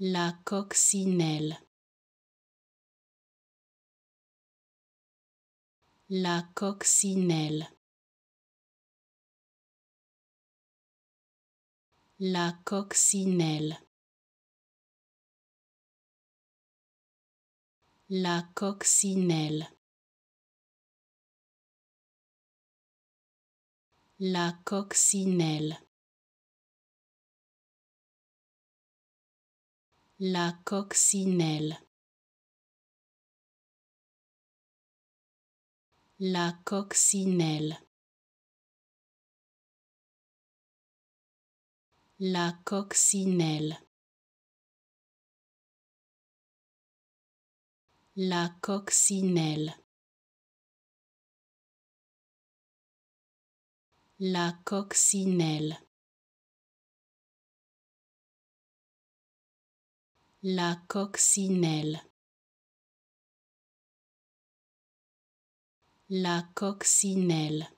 La coccinelle. La coccinelle. La coccinelle. La coccinelle. La coccinelle. La coccinelle. La coccinelle. La coccinelle. La coccinelle. La coccinelle. la coccinelle, la coccinelle.